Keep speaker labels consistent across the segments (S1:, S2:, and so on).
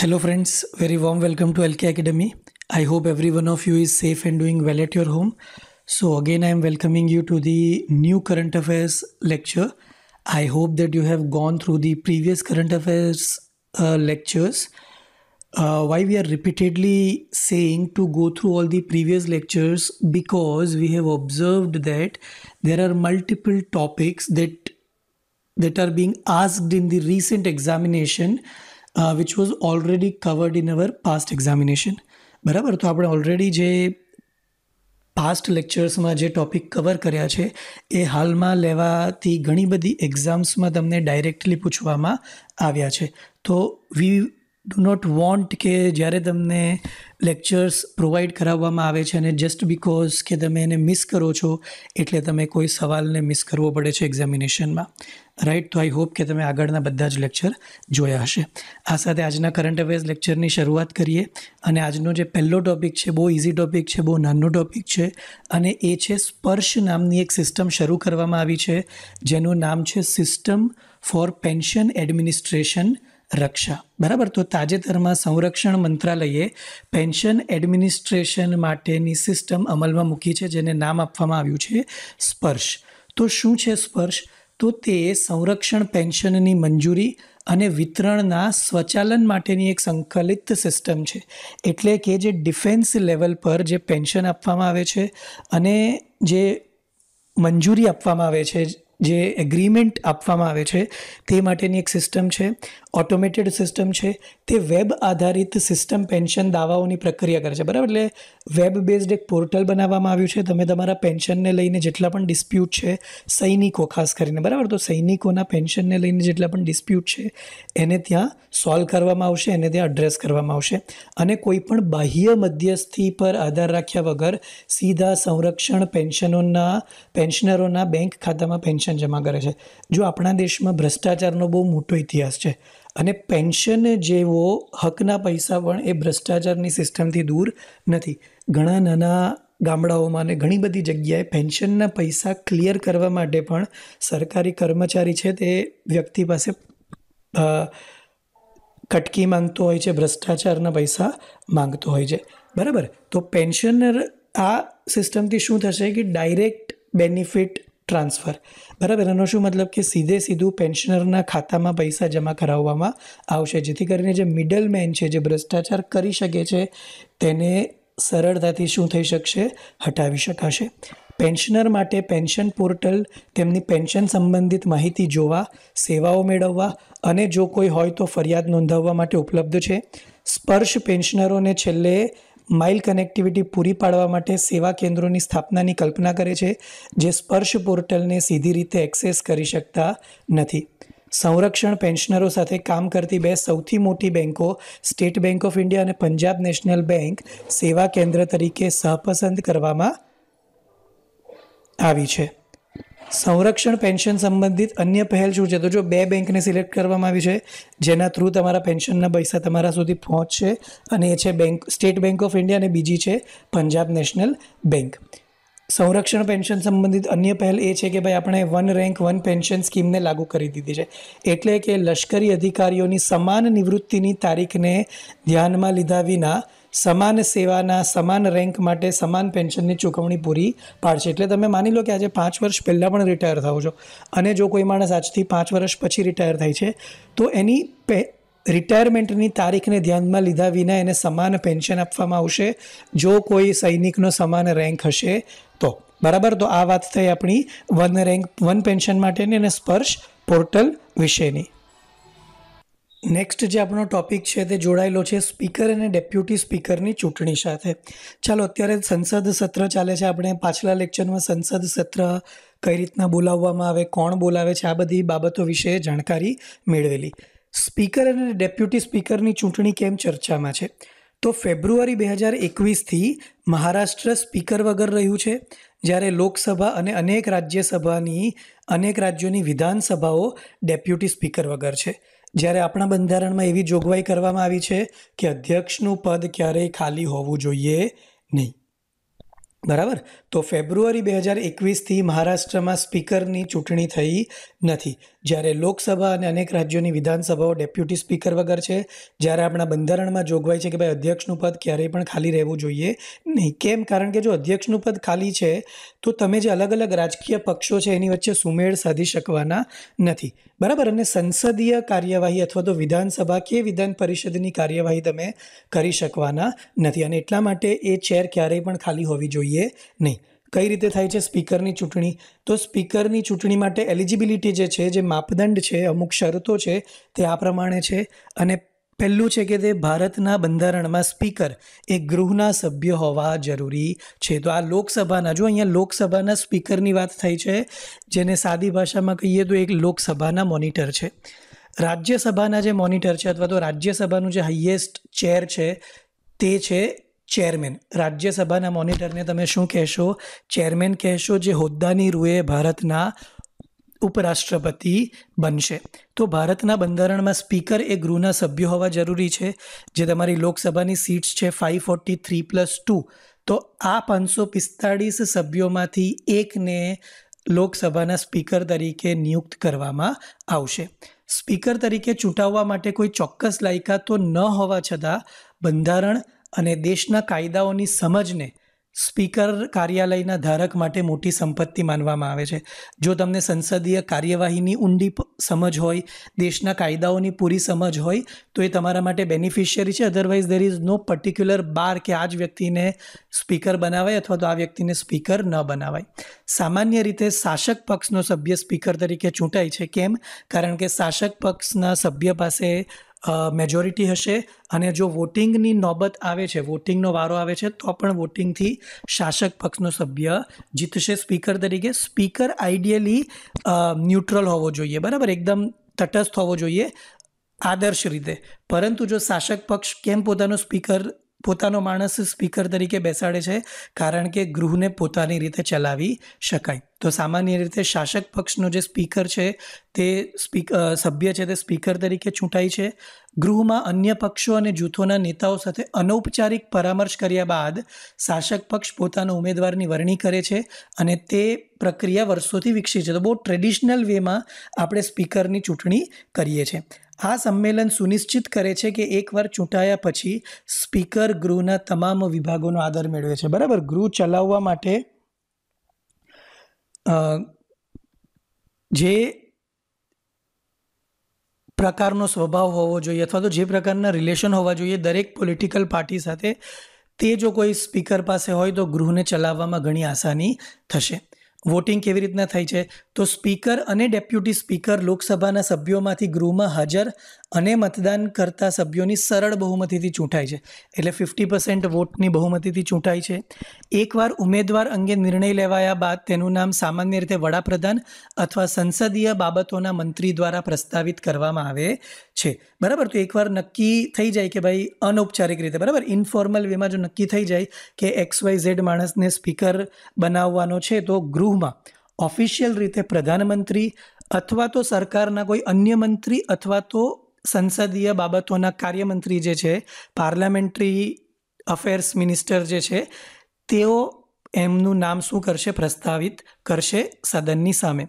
S1: Hello friends, very warm welcome to LK Academy. I hope every one of you is safe and doing well at your home. So again I am welcoming you to the new current affairs lecture. I hope that you have gone through the previous current affairs uh, lectures. Uh, why we are repeatedly saying to go through all the previous lectures because we have observed that there are multiple topics that that are being asked in the recent examination which was already covered in our past examination બરાબર તો આપણે already જે past લેક્ચર્સમાં જે topic cover કર્યા છે એ હાલમાં લેવાતી ઘણી બધી એક્ઝામ્સમાં તમને ડાયરેક્ટલી પૂછવામાં આવ્યા છે તો વી ડુ નોટ વોન્ટ કે જ્યારે તમને લેક્ચર્સ પ્રોવાઈડ કરાવવામાં આવે છે અને જસ્ટ બિકોઝ કે તમે એને મિસ કરો છો એટલે તમે કોઈ સવાલને મિસ કરવો પડે છે એક્ઝામિનેશનમાં રાઈટ તો આઈ હોપ કે તમે આગળના બધા જ લેક્ચર જોયા હશે આ સાથે આજના કરંટ અફેર્સ લેક્ચરની શરૂઆત કરીએ અને આજનો જે પહેલો ટૉપિક છે બહુ ઇઝી ટૉપિક છે બહુ નાનો ટૉપિક છે અને એ છે સ્પર્શ નામની એક સિસ્ટમ શરૂ કરવામાં આવી છે જેનું નામ છે system for pension administration Raksha બરાબર તો તાજેતરમાં સંરક્ષણ મંત્રાલયે પેન્શન એડમિનિસ્ટ્રેશન માટેની સિસ્ટમ અમલમાં મૂકી છે જેને નામ આપવામાં આવ્યું છે સ્પર્શ તો શું છે સ્પર્શ તો તે સંરક્ષણ પેન્શનની મંજૂરી અને વિતરણના સ્વચાલન માટેની એક સંકલિત સિસ્ટમ છે એટલે કે જે ડિફેન્સ લેવલ પર જે પેન્શન આપવામાં આવે છે અને જે મંજૂરી આપવામાં આવે છે જે એગ્રીમેન્ટ આપવામાં આવે છે તે માટેની એક સિસ્ટમ છે ઓટોમેટેડ સિસ્ટમ છે તે વેબ આધારિત સિસ્ટમ પેન્શન દાવાઓની પ્રક્રિયા કરે છે બરાબર એટલે વેબ બેઝડ એક પોર્ટલ બનાવવામાં આવ્યું છે તમે તમારા પેન્શનને લઈને જેટલા પણ ડિસ્પ્યુટ છે સૈનિકો ખાસ કરીને બરાબર તો સૈનિકોના પેન્શનને લઈને જેટલા પણ ડિસ્પ્યુટ છે એને ત્યાં સોલ્વ કરવામાં આવશે એને ત્યાં એડ્રેસ કરવામાં આવશે અને કોઈપણ બાહ્ય મધ્યસ્થી પર આધાર રાખ્યા વગર સીધા સંરક્ષણ પેન્શનોના પેન્શનરોના બેંક ખાતામાં પેન્શન જમા કરે છે જો આપણા દેશમાં ભ્રષ્ટાચારનો બહુ મોટો ઇતિહાસ છે અને પેન્શન જેવો હકના પૈસા પણ એ ભ્રષ્ટાચારની સિસ્ટમથી દૂર નથી ઘણા નાના ગામડાઓમાં અને ઘણી બધી જગ્યાએ પેન્શનના પૈસા ક્લિયર કરવા માટે પણ સરકારી કર્મચારી છે તે વ્યક્તિ પાસે કટકી માંગતો હોય છે ભ્રષ્ટાચારના પૈસા માંગતો હોય છે બરાબર તો પેન્શનર આ સિસ્ટમથી શું થશે કે ડાયરેક્ટ બેનિફિટ ટ્રાન્સફર બરાબર એનો શું મતલબ કે સીધે સીધું પેન્શનરના ખાતામાં પૈસા જમા કરાવવામાં આવશે જેથી કરીને જે મિડલ મેન છે જે ભ્રષ્ટાચાર કરી શકે છે તેને સરળતાથી શું થઈ શકશે હટાવી શકાશે પેન્શનર માટે પેન્શન પોર્ટલ તેમની પેન્શન સંબંધિત માહિતી જોવા સેવાઓ મેળવવા અને જો કોઈ હોય તો ફરિયાદ નોંધાવવા માટે ઉપલબ્ધ છે સ્પર્શ પેન્શનરોને છેલ્લે માઇલ કનેક્ટિવિટી પૂરી પાડવા માટે સેવા કેન્દ્રોની સ્થાપનાની કલ્પના કરે છે જે સ્પર્શ પોર્ટલને સીધી રીતે એક્સેસ કરી શકતા નથી સંરક્ષણ પેન્શનરો સાથે કામ કરતી બે સૌથી મોટી બેન્કો સ્ટેટ બેન્ક ઓફ ઇન્ડિયા અને પંજાબ નેશનલ બેન્ક સેવા કેન્દ્ર તરીકે સહપસંદ કરવામાં આવી છે સંરક્ષણ પેન્શન સંબંધિત અન્ય પહેલ શું છે તો જો બે બેંકને સિલેક્ટ કરવામાં આવી છે જેના થ્રુ તમારા પેન્શનના પૈસા તમારા સુધી પહોંચશે અને એ છે bank State Bank of India અને બીજી છે પંજાબ નેશનલ બેંક સંરક્ષણ પેન્શન સંબંધિત અન્ય પહેલ એ છે કે ભાઈ આપણે વન રેન્ક વન પેન્શન સ્કીમને લાગુ કરી દીધી છે એટલે કે લશ્કરી અધિકારીઓની સમાન નિવૃત્તિની તારીખને ધ્યાનમાં લીધા વિના સમાન સેવાના સમાન રેન્ક માટે સમાન પેન્શનની ચૂકવણી પૂરી પાડશે એટલે તમે માની લો કે આજે પાંચ વર્ષ પહેલાં પણ રિટાયર થાઓ છો અને જો કોઈ માણસ આજથી પાંચ વર્ષ પછી રિટાયર થાય છે તો એની પે રિટાયરમેન્ટની તારીખને ધ્યાનમાં લીધા વિના એને સમાન પેન્શન આપવામાં આવશે જો કોઈ સૈનિકનો સમાન રેન્ક હશે તો બરાબર તો આ વાત થઈ આપણી વન રેન્ક વન પેન્શન માટેની અને સ્પર્શ પોર્ટલ વિશેની નેક્સ્ટ જે આપણો ટોપિક છે તે જોડાયેલો છે સ્પીકર અને ડેપ્યુટી સ્પીકરની ચૂંટણી સાથે ચાલો અત્યારે સંસદ સત્ર ચાલે છે આપણે પાછલા લેક્ચરમાં સંસદ સત્ર કઈ રીતના બોલાવવામાં આવે કોણ બોલાવે છે આ બધી બાબતો વિશે જાણકારી મેળવેલી સ્પીકર અને ડેપ્યુટી સ્પીકરની ચૂંટણી કેમ ચર્ચામાં છે તો ફેબ્રુઆરી બે હજાર એકવીસથી મહારાષ્ટ્ર સ્પીકર વગર રહ્યું છે જ્યારે લોકસભા અને અનેક રાજ્યસભાની અનેક રાજ્યોની વિધાનસભાઓ ડેપ્યુટી સ્પીકર વગર છે જ્યારે આપણા બંધારણમાં એવી જોગવાઈ કરવામાં આવી છે કે અધ્યક્ષનું પદ ક્યારેય ખાલી હોવું જોઈએ નહીં બરાબર તો ફેબ્રુઆરી બે હજાર એકવીસથી મહારાષ્ટ્રમાં સ્પીકરની ચૂંટણી થઈ નથી જ્યારે લોકસભા અને અનેક રાજ્યોની વિધાનસભાઓ ડેપ્યુટી સ્પીકર વગર છે જ્યારે આપણા બંધારણમાં જોગવાઈ છે કે ભાઈ અધ્યક્ષનું પદ ક્યારેય પણ ખાલી રહેવું જોઈએ નહીં કેમ કારણ કે જો અધ્યક્ષનું પદ ખાલી છે તો તમે જે અલગ અલગ રાજકીય પક્ષો છે એની વચ્ચે સુમેળ સાધી શકવાના નથી બરાબર અને સંસદીય કાર્યવાહી અથવા તો વિધાનસભા કે વિધાન પરિષદની કાર્યવાહી તમે કરી શકવાના નથી અને એટલા માટે એ ચેર ક્યારેય પણ ખાલી હોવી જોઈએ જોઈએ નહીં કઈ રીતે થાય છે સ્પીકરની ચૂંટણી તો સ્પીકરની ચૂંટણી માટે એલિજિબિલિટી જે છે જે માપદંડ છે અમુક શરતો છે તે આ પ્રમાણે છે અને પહેલું છે કે તે ભારતના બંધારણમાં સ્પીકર એ ગૃહના સભ્ય હોવા જરૂરી છે તો આ લોકસભાના જો અહીંયા લોકસભાના સ્પીકરની વાત થઈ છે જેને સાદી ભાષામાં કહીએ તો એક લોકસભાના મોનિટર છે રાજ્યસભાના જે મોનિટર છે અથવા તો રાજ્યસભાનું જે હાઈએસ્ટ ચેર છે તે છે ચેરમેન રાજ્યસભાના મોનિટરને તમે શું કહેશો ચેરમેન કહેશો જે હોદ્દાની રૂએ ભારતના ઉપરાષ્ટ્રપતિ બનશે તો ભારતના બંધારણમાં સ્પીકર એ ગૃહના સભ્યો હોવા જરૂરી છે જે તમારી લોકસભાની સીટ્સ છે five forty three plus two તો આ પાંચસો પિસ્તાળીસ સભ્યોમાંથી એકને લોકસભાના સ્પીકર તરીકે નિયુક્ત કરવામાં આવશે સ્પીકર તરીકે ચૂંટાવવા માટે કોઈ ચોક્કસ લાયકા તો ન હોવા છતાં બંધારણ અને દેશના કાયદાઓની સમજને સ્પીકર કાર્યાલયના ધારક માટે મોટી સંપત્તિ માનવામાં આવે છે જો તમને સંસદીય કાર્યવાહીની ઊંડી સમજ હોય દેશના કાયદાઓની પૂરી સમજ હોય તો એ તમારા માટે બેનિફિશિયરી છે otherwise there is no particular bar કે આ જ વ્યક્તિને સ્પીકર બનાવાય અથવા તો આ વ્યક્તિને સ્પીકર ન બનાવાય સામાન્ય રીતે શાસક પક્ષનો સભ્ય સ્પીકર તરીકે ચૂંટાય છે કેમ કારણ કે શાસક પક્ષના સભ્ય પાસે મેજોરિટી હશે અને જો વોટિંગની નોબત આવે છે વોટિંગનો વારો આવે છે તો પણ વોટિંગથી શાસક પક્ષનો સભ્ય જીતશે સ્પીકર તરીકે સ્પીકર આઈડિયલી ન્યુટ્રલ હોવો જોઈએ બરાબર એકદમ તટસ્થ હોવો જોઈએ આદર્શ રીતે પરંતુ જો શાસક પક્ષ કેમ પોતાનો સ્પીકર પોતાનો માણસ સ્પીકર તરીકે બેસાડે છે કારણ કે ગૃહને પોતાની રીતે ચલાવી શકાય તો સામાન્ય રીતે શાસક પક્ષનો જે સ્પીકર છે તે સ્પીક સભ્ય છે તે સ્પીકર તરીકે ચૂંટાય છે ગૃહમાં અન્ય પક્ષો અને જૂથોના નેતાઓ સાથે અનૌપચારિક પરામર્શ કર્યા બાદ શાસક પક્ષ પોતાના ઉમેદવારની વરણી કરે છે અને તે પ્રક્રિયા વર્ષોથી વિકસી છે તો બહુ ટ્રેડિશનલ વેમાં આપણે સ્પીકરની ચૂંટણી કરીએ છીએ આ સંમેલન સુનિશ્ચિત કરે છે કે એકવાર ચૂંટાયા પછી સ્પીકર ગૃહના તમામ વિભાગોનો આદર મેળવે છે બરાબર ગૃહ ચલાવવા માટે જે પ્રકારનો સ્વભાવ હોવો જોઈએ અથવા તો જે પ્રકારના રિલેશન હોવા જોઈએ દરેક પોલિટિકલ પાર્ટી સાથે તે જો કોઈ સ્પીકર પાસે હોય તો ગૃહને ચલાવવામાં ઘણી આસાની થશે વોટિંગ કેવી રીતના થાય છે તો સ્પીકર અને ડેપ્યુટી સ્પીકર લોકસભાના સભ્યોમાંથી ગૃહમાં હાજર અને મતદાન કરતા સભ્યોની સરળ બહુમતીથી ચૂંટાય છે એટલે ફિફ્ટી પર્સન્ટ વોટની બહુમતીથી ચૂંટાય છે એકવાર ઉમેદવાર અંગે નિર્ણય લેવાયા બાદ તેનું નામ સામાન્ય રીતે વડાપ્રધાન અથવા સંસદીય બાબતોના મંત્રી દ્વારા પ્રસ્તાવિત કરવામાં આવે છે બરાબર તો એકવાર નક્કી થઈ જાય કે ભાઈ અનૌપચારિક રીતે બરાબર ઇન્ફોર્મલ વેમાં જો નક્કી થઈ જાય કે એક્સ વાય ઝેડ માણસને સ્પીકર બનાવવાનો છે તો ગૃહ ગૃહમાં ઓફિશિયલ રીતે પ્રધાનમંત્રી અથવા તો સરકારના કોઈ અન્ય મંત્રી અથવા તો સંસદીય બાબતોના કાર્યમંત્રી જે છે પાર્લામેન્ટરી અફેર્સ મિનિસ્ટર જે છે તેઓ એમનું નામ શું કરશે પ્રસ્તાવિત કરશે સદનની સામે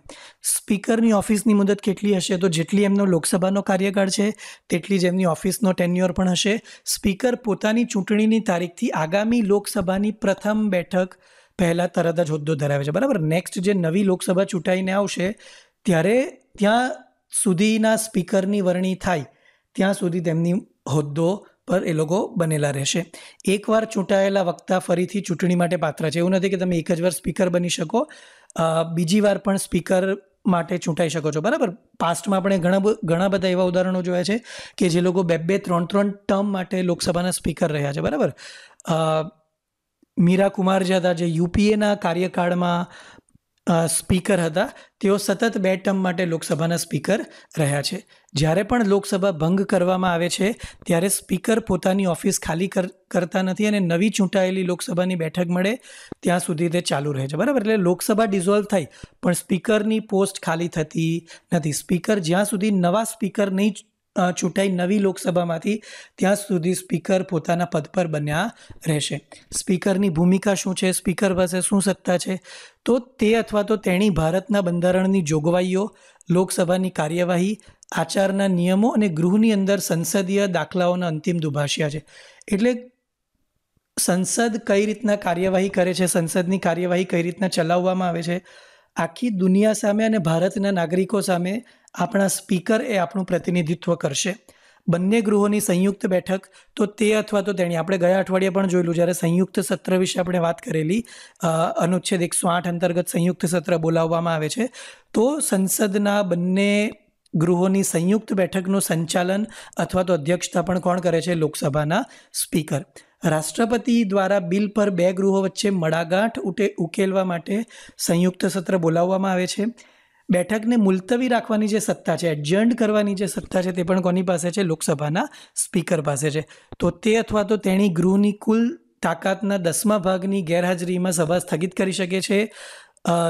S1: સ્પીકરની ઓફિસની મુદત કેટલી હશે તો જેટલી એમનો લોકસભાનો કાર્યકાળ છે તેટલી જ એમની ઓફિસનો ટેન્યુઅર પણ હશે સ્પીકર પોતાની ચૂંટણીની તારીખથી આગામી લોકસભાની પ્રથમ બેઠક પહેલાં તરત જ હોદ્દો ધરાવે છે બરાબર નેક્સ્ટ જે નવી લોકસભા ચૂંટાઈને આવશે ત્યારે ત્યાં સુધીના સ્પીકરની વરણી થાય ત્યાં સુધી તેમની હોદ્દો પર એ લોકો બનેલા રહેશે એકવાર ચૂંટાયેલા વક્તા ફરીથી ચૂંટણી માટે પાત્ર છે એવું નથી કે તમે એક જ વાર સ્પીકર બની શકો બીજી વાર પણ સ્પીકર માટે ચૂંટાઈ શકો છો બરાબર પાસ્ટમાં આપણે ઘણા ઘણા બધા એવા ઉદાહરણો જોયા છે કે જે લોકો બે બે ત્રણ ત્રણ ટર્મ માટે લોકસભાના સ્પીકર રહ્યા છે બરાબર મીરા કુમાર જે હતા જે યુપીએના કાર્યકાળમાં સ્પીકર હતા તેઓ સતત બે ટર્મ માટે લોકસભાના સ્પીકર રહ્યા છે જ્યારે પણ લોકસભા ભંગ કરવામાં આવે છે ત્યારે સ્પીકર પોતાની ઓફિસ ખાલી કર કરતા નથી અને નવી ચૂંટાયેલી લોકસભાની બેઠક મળે ત્યાં સુધી તે ચાલુ રહે છે બરાબર એટલે લોકસભા ડિઝોલ્વ થઈ પણ સ્પીકરની પોસ્ટ ખાલી થતી નથી સ્પીકર જ્યાં સુધી નવા સ્પીકર નહીં ચૂંટાઈ નવી લોકસભામાંથી ત્યાં સુધી સ્પીકર પોતાના પદ પર બન્યા રહેશે સ્પીકરની ભૂમિકા શું છે સ્પીકર પાસે શું સત્તા છે તો તે અથવા તો તેણી ભારતના બંધારણની જોગવાઈઓ લોકસભાની કાર્યવાહી આચારના નિયમો અને ગૃહની અંદર સંસદીય દાખલાઓના અંતિમ દુભાષ્યા છે એટલે સંસદ કઈ રીતના કાર્યવાહી કરે છે સંસદની કાર્યવાહી કઈ રીતના ચલાવવામાં આવે છે આખી દુનિયા સામે અને ભારતના નાગરિકો સામે આપણા સ્પીકર એ આપણું પ્રતિનિધિત્વ કરશે બંને ગૃહોની સંયુક્ત બેઠક તો તે અથવા તો તેણી આપણે ગયા અઠવાડિયે પણ જોયેલું જ્યારે સંયુક્ત સત્ર વિશે આપણે વાત કરેલી અનુચ્છેદ એકસો આઠ અંતર્ગત સંયુક્ત સત્ર બોલાવવામાં આવે છે તો સંસદના બંને ગૃહોની સંયુક્ત બેઠકનું સંચાલન અથવા તો અધ્યક્ષતા પણ કોણ કરે છે લોકસભાના સ્પીકર રાષ્ટ્રપતિ દ્વારા બિલ પર બે ગૃહો વચ્ચે મડાગાંઠ ઉટે ઉકેલવા માટે સંયુક્ત સત્ર બોલાવવામાં આવે છે બેઠકને મુલતવી રાખવાની જે સત્તા છે એડજન્ટ કરવાની જે સત્તા છે તે પણ કોની પાસે છે લોકસભાના સ્પીકર પાસે છે તો તે અથવા તો તેણી ગૃહની કુલ તાકાતના દસમા ભાગની ગેરહાજરીમાં સભા સ્થગિત કરી શકે છે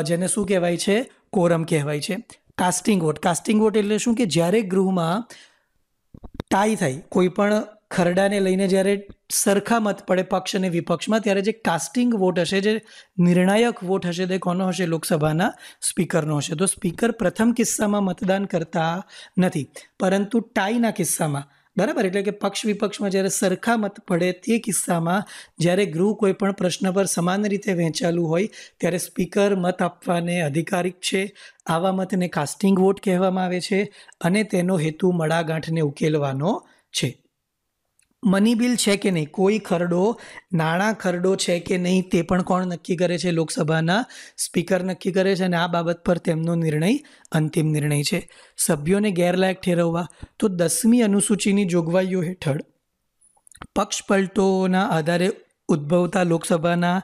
S1: જેને શું કહેવાય છે કોરમ કહેવાય છે કાસ્ટિંગ વોટ કાસ્ટિંગ વોટ એટલે શું કે જ્યારે ગૃહમાં ટાઈ થાય કોઈ પણ ખરડાને લઈને જ્યારે સરખા મત પડે પક્ષ અને વિપક્ષમાં ત્યારે જે કાસ્ટિંગ વોટ હશે જે નિર્ણાયક વોટ હશે તે કોનો હશે લોકસભાના સ્પીકરનો હશે તો સ્પીકર પ્રથમ કિસ્સામાં મતદાન કરતા નથી પરંતુ ટાઈના કિસ્સામાં બરાબર એટલે કે પક્ષ વિપક્ષમાં જ્યારે સરખા મત પડે તે કિસ્સામાં જ્યારે ગૃહ કોઈ પણ પ્રશ્ન પર સમાન રીતે વહેંચાયેલું હોય ત્યારે સ્પીકર મત આપવાને અધિકારિક છે આવા મતને કાસ્ટિંગ વોટ કહેવામાં આવે છે અને તેનો હેતુ મડાગાંઠને ઉકેલવાનો છે મની બિલ છે કે નહીં કોઈ ખરડો નાણાં ખરડો છે કે નહીં તે પણ કોણ નક્કી કરે છે લોકસભાના સ્પીકર નક્કી કરે છે અને આ બાબત પર તેમનો નિર્ણય અંતિમ નિર્ણય છે સભ્યોને ગેરલાયક ઠેરવવા તો દસમી અનુસૂચિની જોગવાઈઓ હેઠળ પક્ષપલટોના આધારે ઉદ્ભવતા લોકસભાના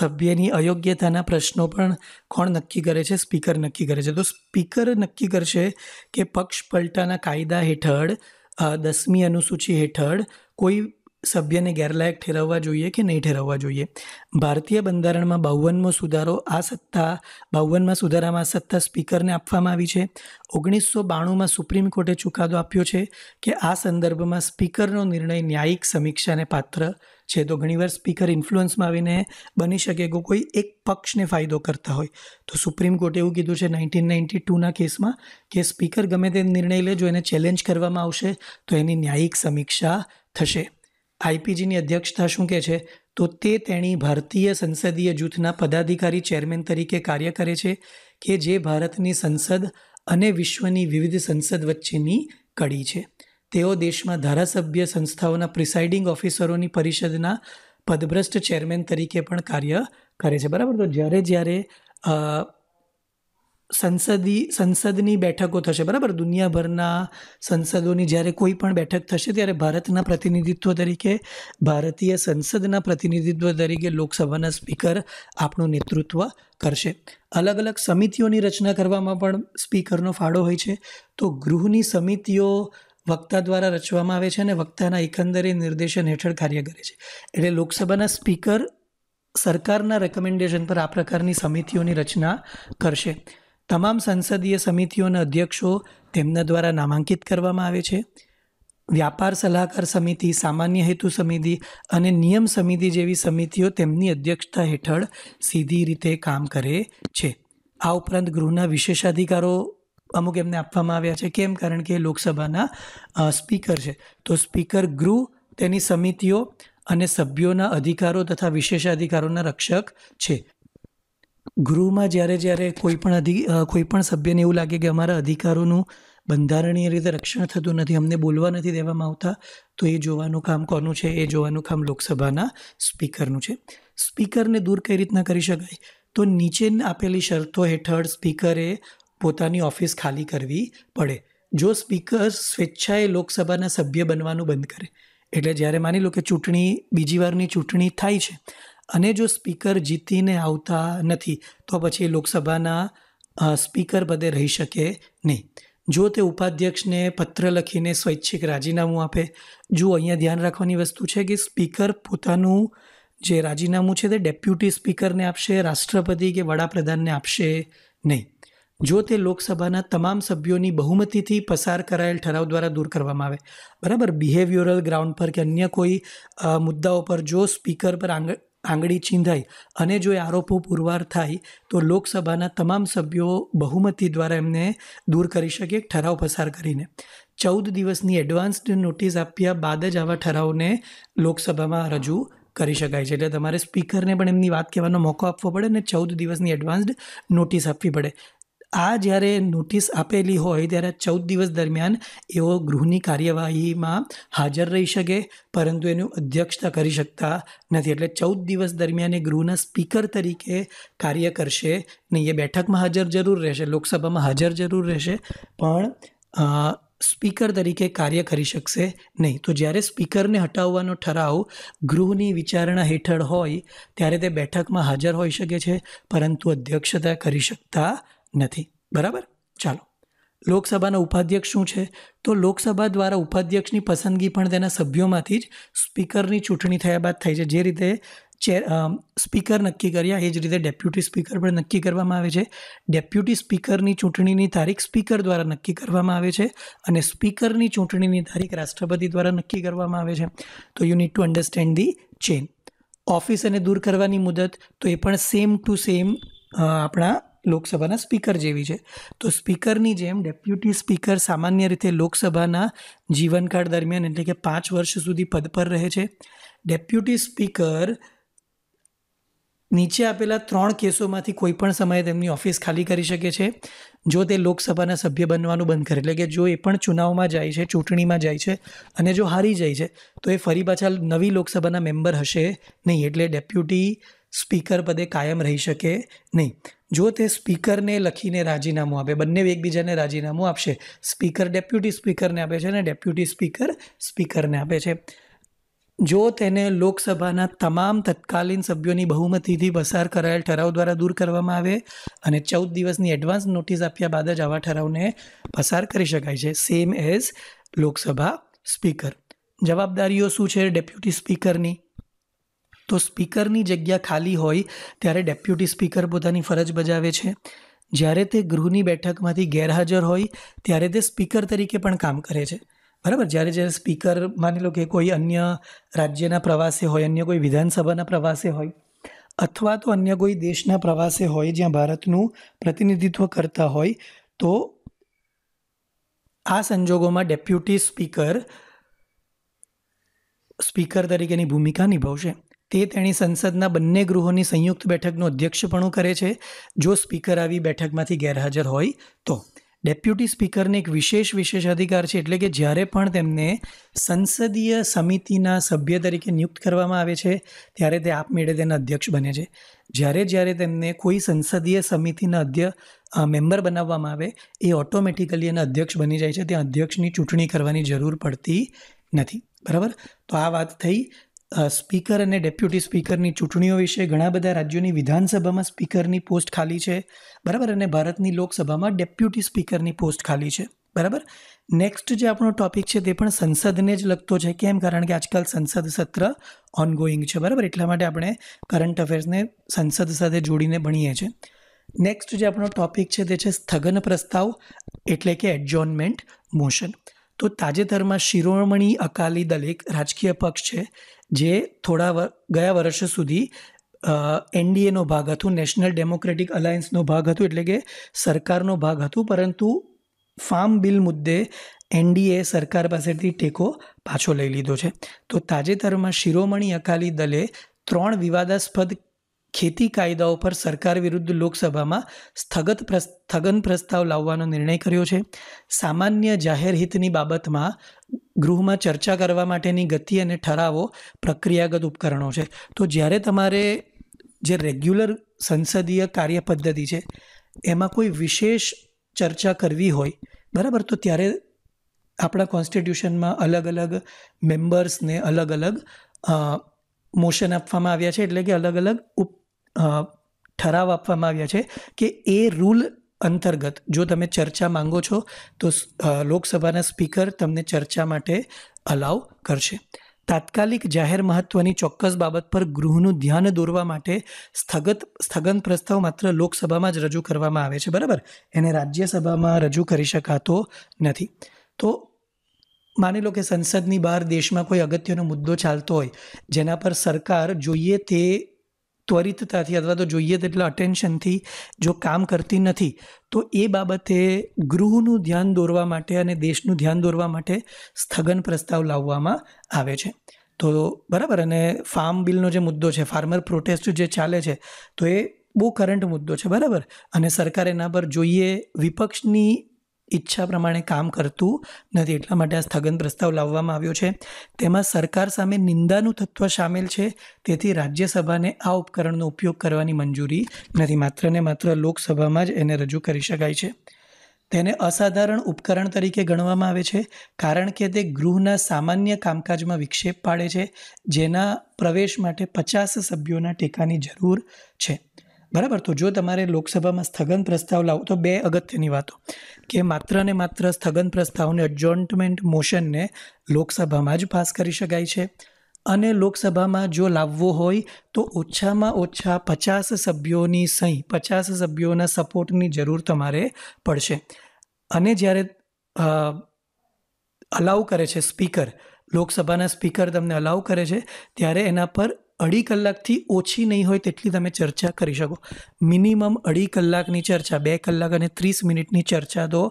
S1: સભ્યની અયોગ્યતાના પ્રશ્નો પણ કોણ નક્કી કરે છે સ્પીકર નક્કી કરે છે તો સ્પીકર નક્કી કરશે કે પક્ષ પલટાના કાયદા હેઠળ દસમી અનુસૂચિ હેઠળ કોઈ સભ્યને ગેરલાયક ઠેરવવા જોઈએ કે નહીં ઠેરવવા જોઈએ ભારતીય બંધારણમાં બાવનમો સુધારો આ સત્તા બાવનમાં સુધારામાં સત્તા સ્પીકરને આપવામાં આવી છે ઓગણીસો બાણુંમાં સુપ્રીમ કોર્ટે ચુકાદો આપ્યો છે કે આ સંદર્ભમાં સ્પીકરનો નિર્ણય ન્યાયિક સમીક્ષાને પાત્ર છે તો ઘણીવાર સ્પીકર ઇન્ફ્લુઅન્સમાં આવીને બની શકે કે કોઈ એક પક્ષને ફાયદો કરતા હોય તો સુપ્રીમ કોર્ટે એવું કીધું છે નાઇન્ટીન નાઇન્ટી ટુના કેસમાં કે સ્પીકર ગમે તે નિર્ણય લે જો એને ચેલેન્જ કરવામાં આવશે તો એની ન્યાયિક સમીક્ષા થશે આઈપીજીની અધ્યક્ષતા શું કહે છે તો તે તેણી ભારતીય સંસદીય જૂથના પદાધિકારી ચેરમેન તરીકે કાર્ય કરે છે કે જે ભારતની સંસદ અને વિશ્વની વિવિધ સંસદ વચ્ચેની કડી છે તેઓ દેશમાં ધારાસભ્ય સંસ્થાઓના પ્રિસાઇડિંગ ઓફિસરોની પરિષદના પદભ્રષ્ટ ચેરમેન તરીકે પણ કાર્ય કરે છે બરાબર તો જ્યારે જ્યારે સંસદી સંસદની બેઠકો થશે બરાબર દુનિયાભરના સંસદોની જ્યારે કોઈ પણ બેઠક થશે ત્યારે ભારતના પ્રતિનિધિત્વ તરીકે ભારતીય સંસદના પ્રતિનિધિત્વ તરીકે લોકસભાના સ્પીકર આપણું નેતૃત્વ કરશે અલગ અલગ સમિતિઓની રચના કરવામાં પણ સ્પીકરનો ફાળો હોય છે તો ગૃહની સમિતિઓ વક્તા દ્વારા રચવામાં આવે છે અને વક્તાના એકંદરે નિર્દેશન હેઠળ કાર્ય કરે છે એટલે લોકસભાના સ્પીકર સરકારના રેકમેન્ડેશન પર આ પ્રકારની સમિતિઓની રચના કરશે તમામ સંસદીય સમિતિઓના અધ્યક્ષો તેમના દ્વારા નામાંકિત કરવામાં આવે છે વ્યાપાર સલાહકાર સમિતિ સામાન્ય હેતુ સમિતિ અને નિયમ સમિતિ જેવી સમિતિઓ તેમની અધ્યક્ષતા હેઠળ સીધી રીતે કામ કરે છે આ ઉપરાંત ગૃહના વિશેષાધિકારો અમુક એમને આપવામાં આવ્યા છે કેમ કારણ કે લોકસભાના સ્પીકર છે તો સ્પીકર ગૃહ તેની સમિતિઓ અને સભ્યોના અધિકારો તથા વિશેષાધિકારોના રક્ષક છે ગૃહમાં જ્યારે જ્યારે કોઈ પણ અધિ કોઈ પણ સભ્યને એવું લાગે કે અમારા અધિકારોનું બંધારણીય રીતે રક્ષણ થતું નથી અમને બોલવા નથી દેવામાં આવતા તો એ જોવાનું કામ કોનું છે એ જોવાનું કામ લોકસભાના સ્પીકરનું છે સ્પીકરને દૂર કઈ રીતના કરી શકાય તો નીચે આપેલી શરતો હેઠળ સ્પીકરે પોતાની ઓફિસ ખાલી કરવી પડે જો સ્પીકર સ્વેચ્છાએ લોકસભાના સભ્ય બનવાનું બંધ કરે એટલે જ્યારે માની લો કે ચૂંટણી બીજી વારની ચૂંટણી થાય છે અને જો સ્પીકર જીતીને આવતા નથી તો પછી લોકસભાના સ્પીકર પદે રહી શકે નહીં જો તે ઉપાધ્યક્ષને પત્ર લખીને સ્વૈચ્છિક રાજીનામું આપે જો અહીંયા ધ્યાન રાખવાની વસ્તુ છે કે સ્પીકર પોતાનું જે રાજીનામું છે તે ડેપ્યુટી સ્પીકરને આપશે રાષ્ટ્રપતિ કે વડાપ્રધાનને આપશે નહીં જો તે લોકસભાના તમામ સભ્યોની બહુમતીથી પસાર કરાયેલ ઠરાવ દ્વારા દૂર કરવામાં આવે બરાબર બિહેવિયરલ ગ્રાઉન્ડ પર કે અન્ય કોઈ મુદ્દાઓ પર જો સ્પીકર પર આંગળ આંગળી ચીંધાઈ અને જો એ આરોપો પુરવાર થાય તો લોકસભાના તમામ સભ્યો બહુમતી દ્વારા એમને દૂર કરી શકે એક ઠરાવ પસાર કરીને ચૌદ દિવસની એડવાન્સ્ડ નોટિસ આપ્યા બાદ જ આવા ઠરાવને લોકસભામાં રજૂ કરી શકાય છે એટલે તમારે સ્પીકરને પણ એમની વાત કહેવાનો મોકો આપવો પડે અને ચૌદ દિવસની એડવાન્સ્ડ નોટિસ આપવી પડે આ જ્યારે નોટિસ આપેલી હોય ત્યારે ચૌદ દિવસ દરમિયાન એઓ ગૃહની કાર્યવાહીમાં હાજર રહી શકે પરંતુ એનું અધ્યક્ષતા કરી શકતા નથી એટલે ચૌદ દિવસ દરમિયાન એ ગૃહના સ્પીકર તરીકે કાર્ય કરશે નહીં એ બેઠકમાં હાજર જરૂર રહેશે લોકસભામાં હાજર જરૂર રહેશે પણ સ્પીકર તરીકે કાર્ય કરી શકશે નહીં તો જ્યારે સ્પીકરને હટાવવાનો ઠરાવ ગૃહની વિચારણા હેઠળ હોય ત્યારે તે બેઠકમાં હાજર હોઈ શકે છે પરંતુ અધ્યક્ષતા કરી શકતા નથી બરાબર ચાલો લોકસભાના ઉપાધ્યક્ષ શું છે તો લોકસભા દ્વારા ઉપાધ્યક્ષની પસંદગી પણ તેના સભ્યોમાંથી જ સ્પીકરની ચૂંટણી થયા બાદ થાય છે જે રીતે ચેર સ્પીકર નક્કી કર્યા એ જ રીતે ડેપ્યુટી સ્પીકર પણ નક્કી કરવામાં આવે છે ડેપ્યુટી સ્પીકરની ચૂંટણીની તારીખ સ્પીકર દ્વારા નક્કી કરવામાં આવે છે અને સ્પીકરની ચૂંટણીની તારીખ રાષ્ટ્રપતિ દ્વારા નક્કી કરવામાં આવે છે તો you need to understand the chain office અને દૂર કરવાની મુદત તો એ પણ સેમ ટુ સેમ આપણા લોકસભાના સ્પીકર જેવી છે તો સ્પીકરની જેમ ડેપ્યુટી સ્પીકર સામાન્ય રીતે લોકસભાના જીવનકાળ દરમિયાન એટલે કે પાંચ વર્ષ સુધી પદ પર રહે છે ડેપ્યુટી સ્પીકર નીચે આપેલા ત્રણ કેસોમાંથી કોઈ પણ સમયે તેમની ઓફિસ ખાલી કરી શકે છે જો તે લોકસભાના સભ્ય બનવાનું બંધ કરે એટલે કે જો એ પણ ચુનાવમાં જાય છે ચૂંટણીમાં જાય છે અને જો હારી જાય છે તો એ ફરી પાછા નવી લોકસભાના મેમ્બર હશે નહીં એટલે ડેપ્યુટી સ્પીકર પદે કાયમ રહી શકે નહીં જો તે સ્પીકરને લખીને રાજીનામું આપે બંને એકબીજાને રાજીનામું આપશે સ્પીકર ડેપ્યુટી સ્પીકરને આપે છે અને ડેપ્યુટી સ્પીકર સ્પીકરને આપે છે જો તેને લોકસભાના તમામ તત્કાલીન સભ્યોની બહુમતીથી પસાર કરાયેલ ઠરાવ દ્વારા દૂર કરવામાં આવે અને ચૌદ દિવસની એડવાન્સ નોટિસ આપ્યા બાદ જ આવા ઠરાવને પસાર કરી શકાય છે સેમ એઝ લોકસભા સ્પીકર જવાબદારીઓ શું છે ડેપ્યુટી સ્પીકરની તો સ્પીકરની જગ્યા ખાલી હોય ત્યારે ડેપ્યુટી સ્પીકર પોતાની ફરજ બજાવે છે જ્યારે તે ગૃહની બેઠકમાંથી ગેરહાજર હોય ત્યારે તે સ્પીકર તરીકે પણ કામ કરે છે બરાબર જ્યારે જ્યારે સ્પીકર માની લો કે કોઈ અન્ય રાજ્યના પ્રવાસે હોય અન્ય કોઈ વિધાનસભાના પ્રવાસે હોય અથવા તો અન્ય કોઈ દેશના પ્રવાસે હોય જ્યાં ભારતનું પ્રતિનિધિત્વ કરતા હોય તો આ સંજોગોમાં ડેપ્યુટી સ્પીકર સ્પીકર તરીકેની ભૂમિકા નિભાવશે તે તેણી સંસદના બંને ગૃહોની સંયુક્ત બેઠકનું અધ્યક્ષપણું કરે છે જો સ્પીકર આવી બેઠકમાંથી ગેરહાજર હોય તો ડેપ્યુટી સ્પીકરને એક વિશેષ વિશેષ અધિકાર છે એટલે કે જ્યારે પણ તેમને સંસદીય સમિતિના સભ્ય તરીકે નિયુક્ત કરવામાં આવે છે ત્યારે તે આપમેળે તેના અધ્યક્ષ બને છે જ્યારે જ્યારે તેમને કોઈ સંસદીય સમિતિના અધ્ય મેમ્બર બનાવવામાં આવે એ ઓટોમેટિકલી એના અધ્યક્ષ બની જાય છે ત્યાં અધ્યક્ષની ચૂંટણી કરવાની જરૂર પડતી નથી બરાબર તો આ વાત થઈ સ્પીકર અને ડેપ્યુટી સ્પીકરની ચૂંટણીઓ વિશે ઘણા બધા રાજ્યોની વિધાનસભામાં સ્પીકરની પોસ્ટ ખાલી છે બરાબર અને ભારતની લોકસભામાં ડેપ્યુટી સ્પીકરની પોસ્ટ ખાલી છે બરાબર નેક્સ્ટ જે આપણો ટોપિક છે તે પણ સંસદને જ લગતો છે કેમ કારણ કે આજકાલ સંસદ સત્ર ઓનગોઈંગ છે બરાબર એટલા માટે આપણે કરંટ અફેર્સને સંસદ સાથે જોડીને ભણીએ છીએ નેક્સ્ટ જે આપણો ટોપિક છે તે છે સ્થગન પ્રસ્તાવ એટલે કે એડજોનમેન્ટ મોશન તો તાજેતરમાં શિરોમણી અકાલી દલ એક રાજકીય પક્ષ છે જે થોડા ગયા વર્ષ સુધી એનડીએનો ભાગ હતું નેશનલ ડેમોક્રેટિક અલાયન્સનો ભાગ હતું એટલે કે સરકારનો ભાગ હતું પરંતુ ફાર્મ બિલ મુદ્દે એનડીએ સરકાર પાસેથી ટેકો પાછો લઈ લીધો છે તો તાજેતરમાં શિરોમણી અકાલી દલે ત્રણ વિવાદાસ્પદ ખેતી કાયદાઓ પર સરકાર વિરુદ્ધ લોકસભામાં સ્થગત સ્થગન પ્રસ્તાવ લાવવાનો નિર્ણય કર્યો છે સામાન્ય જાહેર હિતની બાબતમાં ગૃહમાં ચર્ચા કરવા માટેની ગતિ અને ઠરાવો પ્રક્રિયાગત ઉપકરણો છે તો જ્યારે તમારે જે રેગ્યુલર સંસદીય કાર્ય પદ્ધતિ છે એમાં કોઈ વિશેષ ચર્ચા કરવી હોય બરાબર તો ત્યારે આપણા કોન્સ્ટિટ્યુશનમાં અલગ અલગ મેમ્બર્સને અલગ અલગ મોશન આપવામાં આવ્યા છે એટલે કે અલગ અલગ ઉપ ઠરાવ આપવામાં આવ્યા છે કે એ રૂલ અંતર્ગત જો તમે ચર્ચા માંગો છો તો લોકસભાના સ્પીકર તમને ચર્ચા માટે અલાઉ કરશે તાત્કાલિક જાહેર મહત્વની ચોક્કસ બાબત પર ગૃહનું ધ્યાન દોરવા માટે સ્થગત સ્થગન પ્રસ્તાવ માત્ર લોકસભામાં જ રજૂ કરવામાં આવે છે બરાબર એને રાજ્યસભામાં રજૂ કરી શકાતો નથી તો માની લો કે સંસદની બહાર દેશમાં કોઈ અગત્યનો મુદ્દો ચાલતો હોય જેના પર સરકાર જોઈએ તે ત્વરિતતાથી અથવા તો જોઈએ તેટલા અટેન્શનથી જો કામ કરતી નથી તો એ બાબતે ગૃહનું ધ્યાન દોરવા માટે અને દેશનું ધ્યાન દોરવા માટે સ્થગન પ્રસ્તાવ લાવવામાં આવે છે તો બરાબર અને ફાર્મ બિલનો જે મુદ્દો છે ફાર્મર પ્રોટેસ્ટ જે ચાલે છે તો એ બહુ કરંટ મુદ્દો છે બરાબર અને સરકાર એના પર જોઈએ વિપક્ષની ઈચ્છા પ્રમાણે કામ કરતું નથી એટલા માટે આ સ્થગન પ્રસ્તાવ લાવવામાં આવ્યો છે તેમાં સરકાર સામે નિંદાનું તત્વ સામેલ છે તેથી રાજ્યસભાને આ ઉપકરણનો ઉપયોગ કરવાની મંજૂરી નથી માત્ર ને માત્ર લોકસભામાં જ એને રજૂ કરી શકાય છે તેને અસાધારણ ઉપકરણ તરીકે ગણવામાં આવે છે કારણ કે તે ગૃહના સામાન્ય કામકાજમાં વિક્ષેપ પાડે છે જેના પ્રવેશ માટે પચાસ સભ્યોના ટેકાની જરૂર છે બરાબર તો જો તમારે લોકસભામાં સ્થગન પ્રસ્તાવ લાવો તો બે અગત્યની વાતો કે માત્ર ને માત્ર સ્થગન પ્રસ્તાવને એડજોન્ટમેન્ટ મોશનને લોકસભામાં જ પાસ કરી શકાય છે અને લોકસભામાં જો લાવવો હોય તો ઓછામાં ઓછા પચાસ સભ્યોની સહી પચાસ સભ્યોના સપોર્ટની જરૂર તમારે પડશે અને જ્યારે અલાઉ કરે છે સ્પીકર લોકસભાના સ્પીકર તમને અલાઉ કરે છે ત્યારે એના પર અઢી કલાકથી ઓછી નહીં હોય તેટલી તમે ચર્ચા કરી શકો મિનિમમ અઢી કલાકની ચર્ચા બે કલાક અને ત્રીસ મિનિટની ચર્ચા તો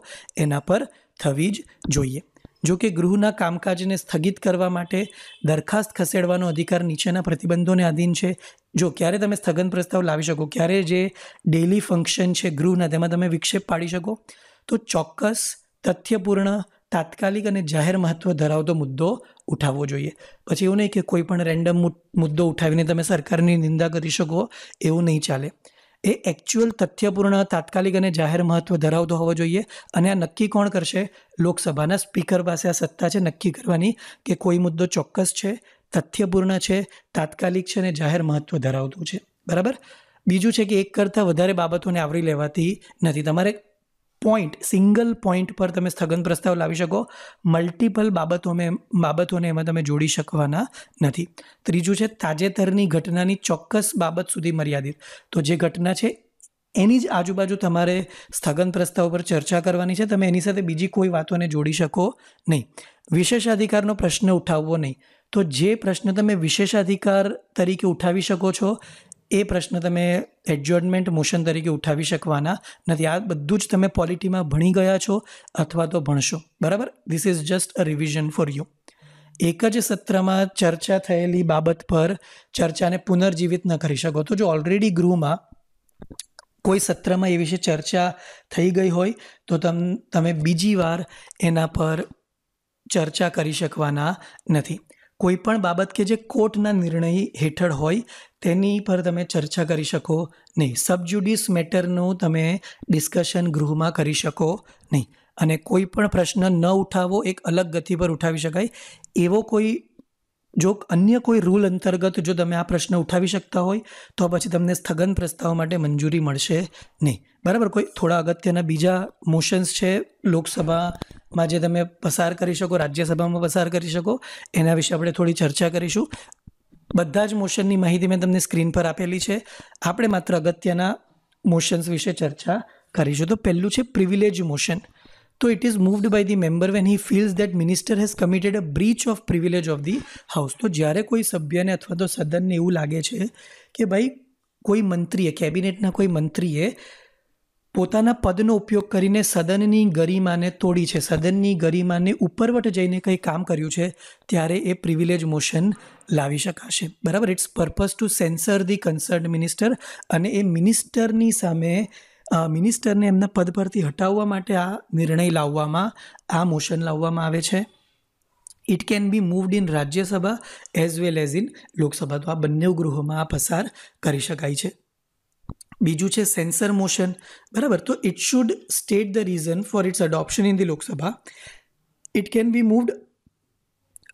S1: એના પર થવી જ જોઈએ જો કે ગૃહના કામકાજને સ્થગિત કરવા માટે દરખાસ્ત ખસેડવાનો અધિકાર નીચેના પ્રતિબંધોને આધીન છે જો ક્યારે તમે સ્થગન પ્રસ્તાવ લાવી શકો ક્યારે જે ડેલી ફંક્શન છે ગૃહના તેમાં તમે વિક્ષેપ પાડી શકો તો ચોક્કસ તથ્યપૂર્ણ તાત્કાલિક અને જાહેર મહત્ત્વ ધરાવતો મુદ્દો ઉઠાવવો જોઈએ પછી એવું નહીં કે કોઈ પણ રેન્ડમ મુદ્દો ઉઠાવીને તમે સરકારની નિંદા કરી શકો એવું નહીં ચાલે એ એકચ્યુઅલ તથ્યપૂર્ણ તાત્કાલિક અને જાહેર મહત્વ ધરાવતો હોવો જોઈએ અને આ નક્કી કોણ કરશે લોકસભાના સ્પીકર પાસે આ સત્તા છે નક્કી કરવાની કે કોઈ મુદ્દો ચોક્કસ છે તથ્યપૂર્ણ છે તાત્કાલિક છે અને જાહેર મહત્વ ધરાવતું છે બરાબર બીજું છે કે એક કરતાં વધારે બાબતોને આવરી લેવાતી નથી તમારે પોઈન્ટ સિંગલ પોઈન્ટ પર તમે સ્થગન પ્રસ્તાવ લાવી શકો મલ્ટિપલ બાબતોમાં બાબતોને એમાં તમે જોડી શકવાના નથી ત્રીજું છે તાજેતરની ઘટનાની ચોક્કસ બાબત સુધી મર્યાદિત તો જે ઘટના છે એની જ આજુબાજુ તમારે સ્થગન પ્રસ્તાવ પર ચર્ચા કરવાની છે તમે એની સાથે બીજી કોઈ વાતોને જોડી શકો નહીં વિશેષાધિકારનો પ્રશ્ન ઉઠાવવો નહીં તો જે પ્રશ્ન તમે વિશેષાધિકાર તરીકે ઉઠાવી શકો છો એ પ્રશ્ન તમે એડજોર્નમેન્ટ મોશન તરીકે ઉઠાવી શકવાના નથી આ બધું જ તમે પોલિટીમાં ભણી ગયા છો અથવા તો ભણશો બરાબર this is just a revision for you એક જ સત્રમાં ચર્ચા થયેલી બાબત પર ચર્ચાને પુનર્જીવિત ન કરી શકો તો જો ઓલરેડી ગૃહમાં કોઈ સત્રમાં એ વિશે ચર્ચા થઈ ગઈ હોય તો તમ તમે બીજી વાર એના પર ચર્ચા કરી શકવાના નથી કોઈ પણ બાબત કે જે કોર્ટના નિર્ણય હેઠળ હોય તેની પર તમે ચર્ચા કરી શકો નહીં સબજુડિસ મેટરનું તમે ડિસ્કશન ગૃહમાં કરી શકો નહીં અને કોઈ પણ પ્રશ્ન ન ઉઠાવો એક અલગ ગતિ પર ઉઠાવી શકાય એવો કોઈ જો અન્ય કોઈ રૂલ અંતર્ગત જો તમે આ પ્રશ્ન ઉઠાવી શકતા હોય તો પછી તમને સ્થગન પ્રસ્તાવ માટે મંજૂરી મળશે નહીં બરાબર કોઈ થોડા અગત્યના બીજા મોશન્સ છે લોકસભામાં જે તમે પસાર કરી શકો રાજ્યસભામાં પસાર કરી શકો એના વિશે આપણે થોડી ચર્ચા કરીશું બધા જ મોશનની માહિતી મેં તમને સ્ક્રીન પર આપેલી છે આપણે માત્ર અગત્યના મોશન્સ વિશે ચર્ચા કરીશું તો પહેલું છે પ્રિવિલેજ મોશન તો it is moved by the member when he feels that minister has committed a breach of privilege of the house તો જ્યારે કોઈ સભ્યને અથવા તો સદનને એવું લાગે છે કે ભાઈ કોઈ મંત્રીએ કેબિનેટના કોઈ મંત્રીએ પોતાના પદનો ઉપયોગ કરીને સદનની ગરિમાને તોડી છે સદનની ગરિમાને ઉપરવટ જઈને કંઈ કામ કર્યું છે ત્યારે એ પ્રિવિલેજ મોશન લાવી શકાશે બરાબર its purpose to censure the concern minister અને એ મિનિસ્ટરની સામે મિનિસ્ટરને એમના પદ પરથી હટાવવા માટે આ નિર્ણય લાવવામાં આ મોશન લાવવામાં આવે છે it can be moved in Rajya Sabha as well as in Lok Sabha તો આ બંને ગૃહોમાં આ પસાર કરી શકાય છે બીજું છે સેન્સર મોશન બરાબર તો it should state the reason for its adoption in the Lok Sabha it can be moved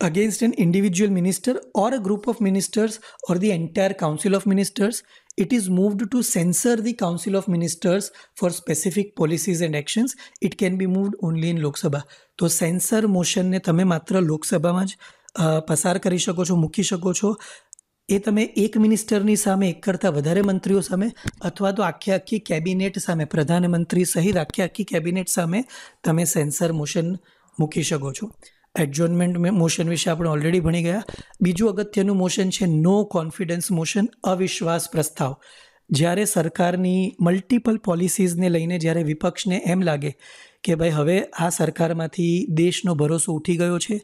S1: against an individual minister or a group of ministers or the entire council of ministers it is moved to censor the council of ministers for specific policies and actions it can be moved only in lok sabha તો censure મોશનને તમે માત્ર લોકસભામાં જ પસાર કરી શકો છો મૂકી શકો છો એ તમે એક મિનિસ્ટરની સામે એક કરતાં વધારે મંત્રીઓ સામે અથવા તો આખી આખી કેબિનેટ સામે પ્રધાનમંત્રી સહિત આખી આખી કેબિનેટ સામે તમે સેન્સર મોશન મૂકી શકો છો એડજોનમેન્ટ મોશન વિશે આપણે ઓલરેડી ભણી ગયા બીજું અગત્યનું મોશન છે નો કોન્ફિડન્સ મોશન અવિશ્વાસ પ્રસ્તાવ જ્યારે સરકારની મલ્ટિપલ પોલિસીઝને લઈને જ્યારે વિપક્ષને એમ લાગે કે ભાઈ હવે આ સરકારમાંથી દેશનો ભરોસો ઉઠી ગયો છે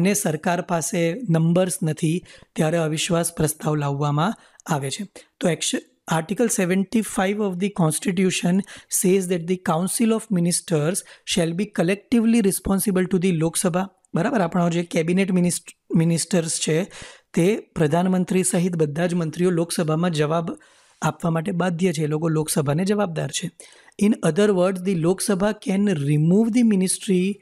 S1: અને સરકાર પાસે નંબર્સ નથી ત્યારે અવિશ્વાસ પ્રસ્તાવ લાવવામાં આવે છે તો action article 75 of of the constitution says the the council of ministers shall be collectively responsible to the Lok Sabha બરાબર આપણો જે કેબિનેટ મિનિસ્ટર્સ છે તે પ્રધાનમંત્રી સહિત બધા જ મંત્રીઓ લોકસભામાં જવાબ આપવા માટે બાધ્ય છે એ લોકો લોકસભાને જવાબદાર છે in other word the Lok Sabha can remove the ministry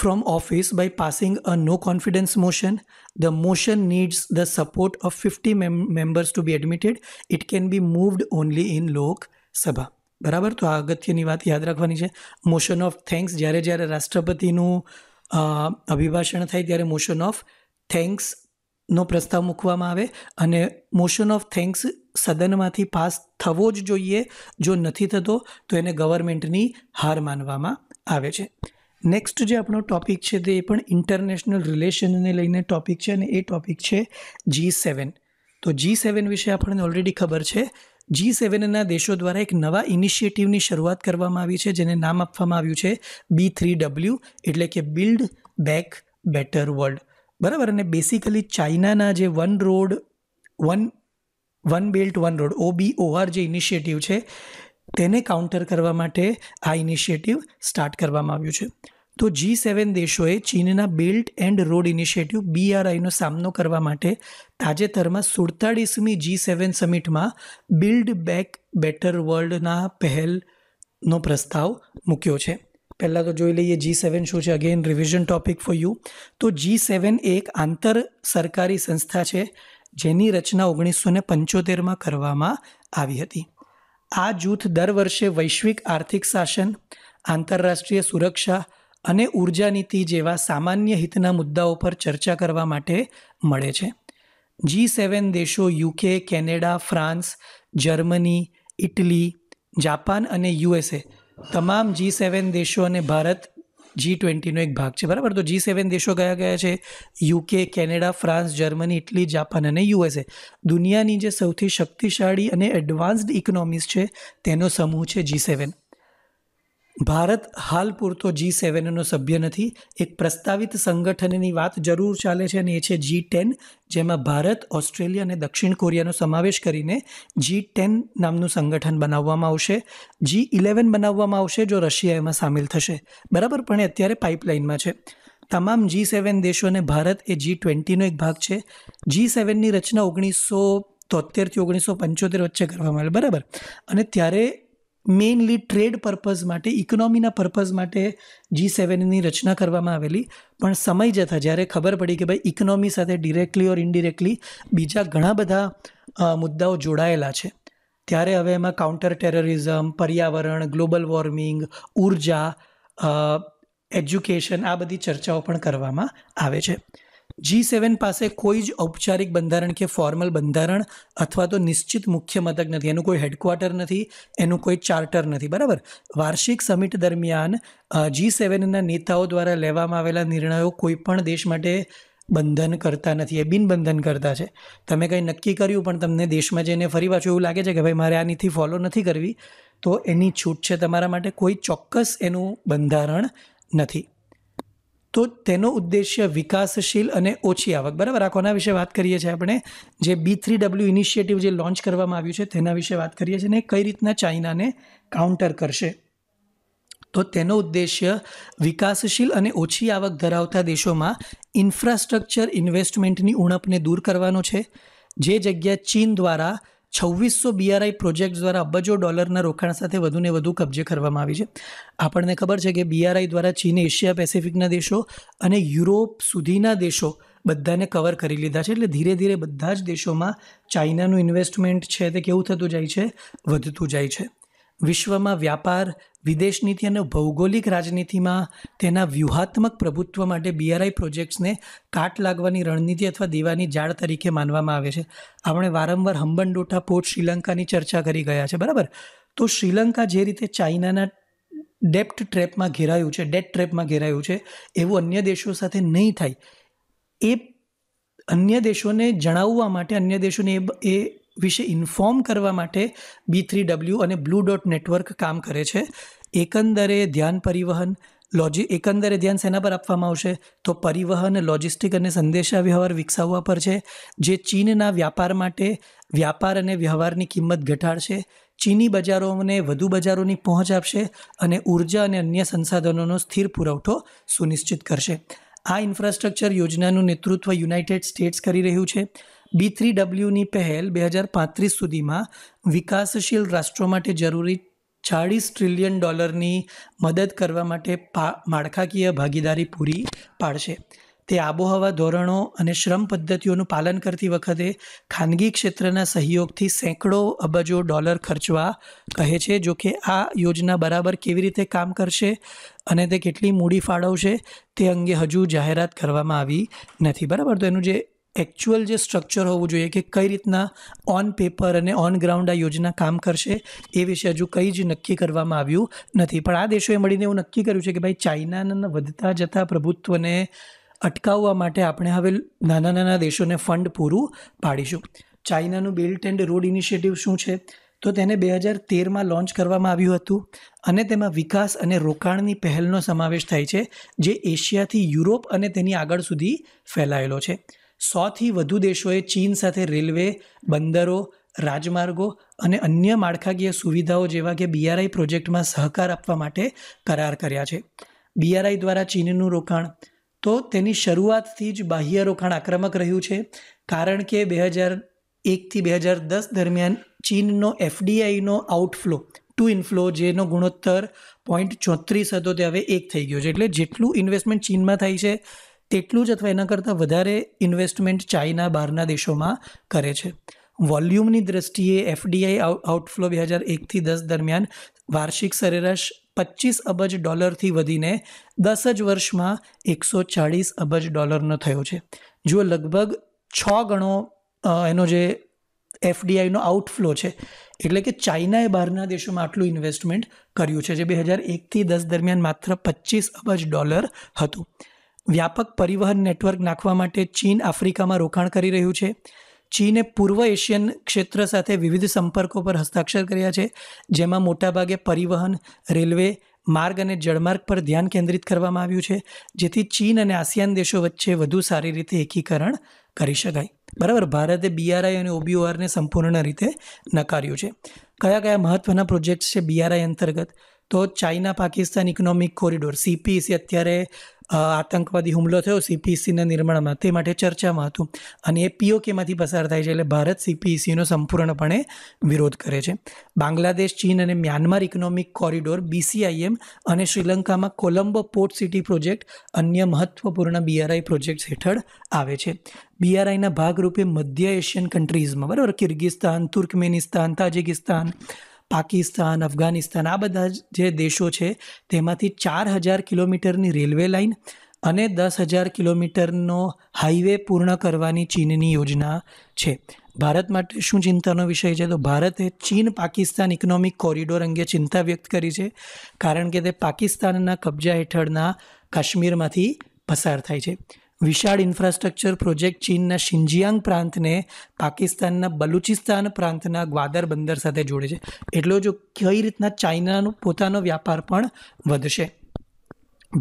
S1: from office by passing a no confidence motion the motion needs the support of fifty mem- members to be admitted. It can be moved only in Lok બરાબર તો આ અગત્યની વાત યાદ રાખવાની છે motion of thanks જ્યારે જ્યારે રાષ્ટ્રપતિનું અભિભાષણ થાય ત્યારે મોશન ઓફ થેન્ક્સનો પ્રસ્તાવ મૂકવામાં આવે અને મોશન ઓફ થેન્ક્સ સદનમાંથી પાસ થવો જ જોઈએ જો નથી થતો તો એને ગવર્મેન્ટની હાર માનવામાં આવે છે નેક્સ્ટ જે આપણો ટૉપિક છે તે પણ ઇન્ટરનેશનલ રિલેશનને લઈને ટોપિક છે અને એ ટોપિક છે જી સેવન તો જી સેવન વિશે આપણને ઓલરેડી ખબર છે જી સેવનના દેશો દ્વારા એક નવા ઇનિશિયેટિવની શરૂઆત કરવામાં આવી છે જેને નામ આપવામાં આવ્યું છે બી થ્રી ડબલ્યુ એટલે કે બિલ્ડ બેક બેટર વર્લ્ડ બરાબર અને બેસિકલી ચાઇનાના જે one road one one belt one road O B O R જે ઇનિશિયેટિવ છે તેને કાઉન્ટર કરવા માટે આ ઇનિશિયેટિવ સ્ટાર્ટ કરવામાં આવ્યું છે તો જી સેવન દેશોએ ચીનના બિલ્ટ એન્ડ રોડ ઇનિશિયેટિવ બીઆરઆઈનો સામનો કરવા માટે તાજેતરમાં સુડતાળીસમી જી સેવન સમિટમાં બિલ્ડ બેક બેટર વર્લ્ડના પહેલનો પ્રસ્તાવ મૂક્યો છે પહેલાં તો જોઈ લઈએ જી સેવન શું છે again revision topic for you તો જી સેવન એક આંતર સરકારી સંસ્થા છે જેની રચના ઓગણીસો ને પંચોતેરમાં કરવામાં આવી હતી આ જૂથ દર વર્ષે વૈશ્વિક આર્થિક શાસન આંતરરાષ્ટ્રીય સુરક્ષા અને ઉર્જા નીતિ જેવા સામાન્ય હિતના મુદ્દાઓ પર ચર્ચા કરવા માટે મળે છે જી સેવન દેશો UK Canada France Germany Italy Japan અને યુએસએ તમામ જી સેવન દેશો અને ભારત જી ટ્વેન્ટીનો એક ભાગ છે બરાબર તો જી સેવન દેશો ગયા ગયા છે UK Canada France Germany Italy Japan અને યુએસએ દુનિયાની જે સૌથી શક્તિશાળી અને એડવાન્સ્ડ ઇકોનોમીઝ છે તેનો સમૂહ છે જી સેવન ભારત હાલ પૂરતો જી સેવનનો સભ્ય નથી એક પ્રસ્તાવિત સંગઠનની વાત જરૂર ચાલે છે અને એ છે જી ટેન જેમાં ભારત ઓસ્ટ્રેલિયા અને દક્ષિણ કોરિયાનો સમાવેશ કરીને જી ટેન નામનું સંગઠન બનાવવામાં આવશે જી ઇલેવન બનાવવામાં આવશે જો રશિયા એમાં સામેલ થશે બરાબર પણ એ અત્યારે પાઇપલાઇનમાં છે તમામ જી સેવન દેશોને ભારત એ જી ટ્વેન્ટીનો એક ભાગ છે જી સેવનની રચના ઓગણીસો તોતેરથી ઓગણીસો પંચોતેર વચ્ચે કરવામાં આવેલ બરાબર અને ત્યારે મેઇનલી ટ્રેડ પર્પઝ માટે ઇકોનોમીના પર્પઝ માટે જી સેવનની રચના કરવામાં આવેલી પણ સમય જતાં જ્યારે ખબર પડી કે ભાઈ ઇકોનોમી સાથે ડિરેક્ટલી ઓર ઇનડિરેક્ટલી બીજા ઘણા બધા મુદ્દાઓ જોડાયેલા છે ત્યારે હવે એમાં કાઉન્ટર ટેરરિઝમ પર્યાવરણ ગ્લોબલ વોર્મિંગ ઉર્જા એજ્યુકેશન આ બધી ચર્ચાઓ પણ કરવામાં આવે છે જી સેવન પાસે કોઈ જ ઔપચારિક બંધારણ કે ફોર્મલ બંધારણ અથવા તો નિશ્ચિત મુખ્ય મથક નથી એનું કોઈ હેડક્વાર્ટર નથી એનું કોઈ ચાર્ટર નથી બરાબર વાર્ષિક સમિટ દરમિયાન જી સેવનના નેતાઓ દ્વારા લેવામાં આવેલા નિર્ણયો કોઈ પણ દેશ માટે બંધન કરતા નથી એ બિનબંધન કરતા છે તમે કંઈ નક્કી કર્યું પણ તમને દેશમાં જઈને ફરી પાછું એવું લાગે છે કે ભાઈ મારે આ નીતિ ફોલો નથી કરવી તો એની છૂટ છે તમારા માટે કોઈ ચોક્કસ એનું બંધારણ નથી તો તેનો ઉદ્દેશ્ય વિકાસશીલ અને ઓછી આવક બરાબર આ કોના વિશે વાત કરીએ છીએ આપણે જે બી થ્રી ડબલ્યુ ઇનિશિયેટિવ જે લોન્ચ કરવામાં આવ્યું છે તેના વિશે વાત કરીએ છીએ ને કઈ રીતના ચાઇનાને કાઉન્ટર કરશે તો તેનો ઉદ્દેશ્ય વિકાસશીલ અને ઓછી આવક ધરાવતા દેશોમાં ઇન્ફ્રાસ્ટ્રક્ચર ઇન્વેસ્ટમેન્ટની ઉણપને દૂર કરવાનો છે જે જગ્યા ચીન દ્વારા છવ્વીસો બીઆરઆઈ પ્રોજેક્ટ દ્વારા અબજો ડોલરના રોકાણ સાથે વધુને વધુ કબજે કરવામાં આવી છે આપણને ખબર છે કે બીઆરઆઈ દ્વારા ચીને એશિયા પેસિફિકના દેશો અને યુરોપ સુધીના દેશો બધાને કવર કરી લીધા છે એટલે ધીરે ધીરે બધા જ દેશોમાં ચાઇનાનું ઇન્વેસ્ટમેન્ટ છે તે કેવું થતું જાય છે વધતું જાય છે વિશ્વમાં વ્યાપાર વિદેશ નીતિ અને ભૌગોલિક રાજનીતિમાં તેના વ્યૂહાત્મક પ્રભુત્વ માટે બીઆરઆઈ પ્રોજેક્ટ્સને કાટ લાગવાની રણનીતિ અથવા દેવાની જાળ તરીકે માનવામાં આવે છે આપણે વારંવાર હંબનડોટા પોર્ટ શ્રીલંકાની ચર્ચા કરી ગયા છે બરાબર તો શ્રીલંકા જે રીતે ચાઇનાના ડેપ્ટ ટ્રેપમાં ઘેરાયું છે ડેટ ટ્રેપમાં ઘેરાયું છે એવું અન્ય દેશો સાથે નહીં થાય એ અન્ય દેશોને જણાવવા માટે અન્ય દેશોને એ વિશે ઇન્ફોર્મ કરવા માટે બી થ્રી ડબલ્યુ અને બ્લુ ડોટ નેટવર્ક કામ કરે છે એકંદરે ધ્યાન પરિવહન લોજી એકંદરે ધ્યાન સેના પર આપવામાં આવશે તો પરિવહન લોજિસ્ટિક અને સંદેશાવ્યવહાર વિકસાવવા પર છે જે ચીનના વ્યાપાર માટે વ્યાપાર અને વ્યવહારની કિંમત ઘટાડશે ચીની બજારોને વધુ બજારોની પહોંચ આપશે અને ઉર્જા અને અન્ય સંસાધનોનો સ્થિર પુરવઠો સુનિશ્ચિત કરશે આ ઇન્ફ્રાસ્ટ્રક્ચર યોજનાનું નેતૃત્વ યુનાઇટેડ સ્ટેટ્સ કરી રહ્યું છે બી થ્રી ડબલ્યુની પહેલ બે હજાર પાંત્રીસ સુધીમાં વિકાસશીલ રાષ્ટ્રો માટે જરૂરી ચાળીસ ટ્રિલિયન ડોલરની મદદ કરવા માટે માળખાકીય ભાગીદારી પૂરી પાડશે તે આબોહવા ધોરણો અને શ્રમ પદ્ધતિઓનું પાલન કરતી વખતે ખાનગી ક્ષેત્રના સહયોગથી સેંકડો અબજો ડોલર ખર્ચવા કહે છે જો કે આ યોજના બરાબર કેવી રીતે કામ કરશે અને તે કેટલી મૂડી ફાળવશે તે અંગે હજુ જાહેરાત કરવામાં આવી નથી બરાબર તો એનું જે એકચ્યુઅલ જે સ્ટ્રક્ચર હોવું જોઈએ કે કઈ રીતના ઓન પેપર અને ઓન ગ્રાઉન્ડ આ યોજના કામ કરશે એ વિશે હજુ કંઈ જ નક્કી કરવામાં આવ્યું નથી પણ આ દેશોએ મળીને એવું નક્કી કર્યું છે કે ભાઈ ચાઇનાના વધતા જતા પ્રભુત્વને અટકાવવા માટે આપણે હવે નાના નાના દેશોને ફંડ પૂરું પાડીશું ચાઇનાનું બેલ્ટ એન્ડ રોડ ઇનિશિયેટિવ શું છે તો તેને બે હજાર તેરમાં લોન્ચ કરવામાં આવ્યું હતું અને તેમાં વિકાસ અને રોકાણની પહેલનો સમાવેશ થાય છે જે એશિયાથી યુરોપ અને તેની આગળ સુધી ફેલાયેલો છે સોથી વધુ દેશોએ ચીન સાથે રેલવે બંદરો રાજમાર્ગો અને અન્ય માળખાકીય સુવિધાઓ જેવા કે બીઆરઆઈ પ્રોજેક્ટમાં સહકાર આપવા માટે કરાર કર્યા છે બીઆરઆઈ દ્વારા ચીનનું રોકાણ તો તેની શરૂઆતથી જ બાહ્ય રોકાણ આક્રમક રહ્યું છે કારણ કે બે હજાર એકથી બે હજાર દસ દરમિયાન ચીનનો એફડીઆઈનો આઉટફ્લો ટુ ઇન્ફ્લો જેનો ગુણોત્તર પોઈન્ટ ચોત્રીસ હતો તે હવે એક થઈ ગયો છે એટલે જેટલું ઇન્વેસ્ટમેન્ટ ચીનમાં થાય છે તેટલું જ અથવા એના કરતાં વધારે ઇન્વેસ્ટમેન્ટ ચાઇના બહારના દેશોમાં કરે છે વોલ્યુમની દ્રષ્ટિએ એફડીઆઈ આઉટફ્લો બે હજાર એકથી દસ દરમિયાન વાર્ષિક સરેરાશ પચીસ અબજ ડોલરથી વધીને દસ જ વર્ષમાં એકસો ચાળીસ અબજ ડોલરનો થયો છે જો લગભગ છ ગણો એનો જે એફડીઆઈનો આઉટફ્લો છે એટલે કે ચાઇનાએ બહારના દેશોમાં આટલું ઇન્વેસ્ટમેન્ટ કર્યું છે જે બે હજાર એકથી દસ દરમિયાન માત્ર પચીસ અબજ ડોલર હતું વ્યાપક પરિવહન નેટવર્ક નાખવા માટે ચીન આફ્રિકામાં રોકાણ કરી રહ્યું છે ચીને પૂર્વ એશિયન ક્ષેત્ર સાથે વિવિધ સંપર્કો પર હસ્તાક્ષર કર્યા છે જેમાં મોટાભાગે પરિવહન રેલવે માર્ગ અને જળમાર્ગ પર ધ્યાન કેન્દ્રિત કરવામાં આવ્યું છે જેથી ચીન અને આસિયાન દેશો વચ્ચે વધુ સારી રીતે એકીકરણ કરી શકાય બરાબર ભારતે બીઆરઆઈ અને ઓબીઓઆરને સંપૂર્ણ રીતે નકાર્યું છે કયા કયા મહત્ત્વના પ્રોજેક્ટ્સ છે બીઆરઆઈ અંતર્ગત તો China Pakistan economic corridor CPC અત્યારે આતંકવાદી હુમલો થયો સીપીસીના નિર્માણમાં તે માટે ચર્ચામાં હતું અને એ પીઓકેમાંથી પસાર થાય છે એટલે ભારત સીપીસીનો સંપૂર્ણપણે વિરોધ કરે છે બાંગ્લાદેશ ચીન અને મ્યાનમાર ઇકોનોમિક કોરિડોર બીસીઆઈએમ અને શ્રીલંકામાં કોલંબો પોર્ટ સિટી પ્રોજેક્ટ અન્ય મહત્વપૂર્ણ બીઆરઆઈ પ્રોજેક્ટ્સ હેઠળ આવે છે બીઆરઆઈના ભાગરૂપે મધ્ય એશિયન કન્ટ્રીઝમાં બરાબર Kyrgyzstan Turkmenistan Tajikistan Pakistan Afghanistan આ બધા જે દેશો છે તેમાંથી ચાર હજાર કિલોમીટરની રેલવે લાઇન અને દસ હજાર કિલોમીટરનો હાઈવે પૂર્ણ કરવાની ચીનની યોજના છે ભારત માટે શું ચિંતાનો વિષય છે તો ભારતે ચીન પાકિસ્તાન ઇકોનોમિક કોરિડોર અંગે ચિંતા વ્યક્ત કરી છે કારણ કે તે પાકિસ્તાનના કબજા હેઠળના કાશ્મીરમાંથી પસાર થાય છે વિશાળ ઇન્ફ્રાસ્ટ્રક્ચર પ્રોજેક્ટ ચીનના શિંજિયાંગ પ્રાંતને પાકિસ્તાનના બલુચિસ્તાન પ્રાંતના ગ્વાદર બંદર સાથે જોડે છે એટલો જો કઈ રીતના ચાઇનાનો પોતાનો વ્યાપાર પણ વધશે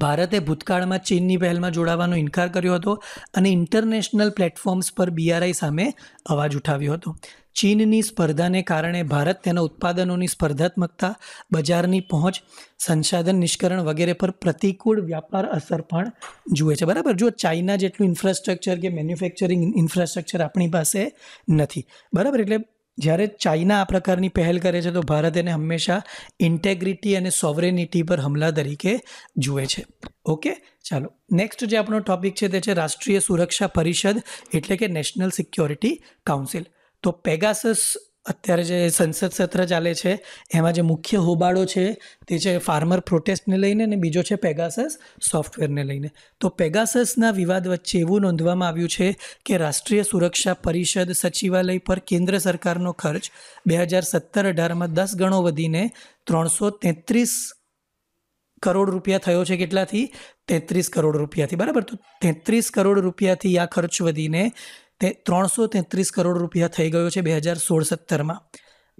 S1: ભારતે ભૂતકાળમાં ચીનની પહેલમાં જોડાવાનો ઇનકાર કર્યો હતો અને ઇન્ટરનેશનલ પ્લેટફોર્મ્સ પર બીઆરઆઈ સામે અવાજ ઉઠાવ્યો હતો ચીનની સ્પર્ધાને કારણે ભારત તેના ઉત્પાદનોની સ્પર્ધાત્મકતા બજારની પહોંચ સંસાધન નિષ્કરણ વગેરે પર પ્રતિકૂળ વ્યાપાર અસર પણ જુએ છે બરાબર જો ચાઇના જેટલું ઇન્ફ્રાસ્ટ્રક્ચર કે મેન્યુફેક્ચરિંગ ઇન્ફ્રાસ્ટ્રક્ચર આપણી પાસે નથી બરાબર એટલે જ્યારે ચાઇના આ પ્રકારની પહેલ કરે છે તો ભારત એને હંમેશા ઇન્ટેગ્રિટી અને સોવરેનિટી પર હમલા તરીકે જુએ છે ઓકે ચાલો નેક્સ્ટ જે આપણો ટોપિક છે તે છે રાષ્ટ્રીય સુરક્ષા પરિષદ એટલે કે નેશનલ સિક્યોરિટી કાઉન્સિલ તો પેગાસસ અત્યારે જે સંસદ સત્ર ચાલે છે એમાં જે મુખ્ય હોબાળો છે તે છે ફાર્મર પ્રોટેસ્ટને લઈને અને બીજો છે પેગાસસ સોફ્ટવેરને લઈને તો પેગાસસના વિવાદ વચ્ચે એવું નોંધવામાં આવ્યું છે કે રાષ્ટ્રીય સુરક્ષા પરિષદ સચિવાલય પર કેન્દ્ર સરકારનો ખર્ચ બે હજાર સત્તર અઢારમાં દસ ગણો વધીને ત્રણસો તેત્રીસ કરોડ રૂપિયા થયો છે કેટલાથી તેત્રીસ કરોડ રૂપિયાથી બરાબર તો તેત્રીસ કરોડ રૂપિયાથી આ ખર્ચ વધીને તે ત્રણસો તેત્રીસ કરોડ રૂપિયા થઈ ગયો છે બે હજાર સોળ સત્તરમાં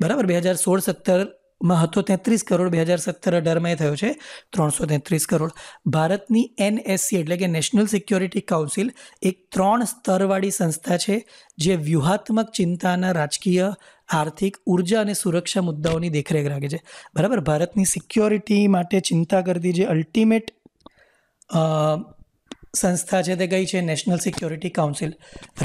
S1: બરાબર બે હજાર સોળ સત્તરમાં હતો તેત્રીસ કરોડ બે હજાર સત્તર અઢારમાં એ થયો છે ત્રણસો તેત્રીસ કરોડ ભારતની એનએસસી એટલે કે નેશનલ સિક્યોરિટી કાઉન્સિલ એક ત્રણ સ્તરવાળી સંસ્થા છે જે વ્યૂહાત્મક ચિંતાના રાજકીય આર્થિક ઉર્જા અને સુરક્ષા મુદ્દાઓની દેખરેખ રાખે છે બરાબર ભારતની સિક્યોરિટી માટે ચિંતા કરતી જે અલ્ટિમેટ સંસ્થા છે તે ગઈ છે નેશનલ સિક્યોરિટી કાઉન્સિલ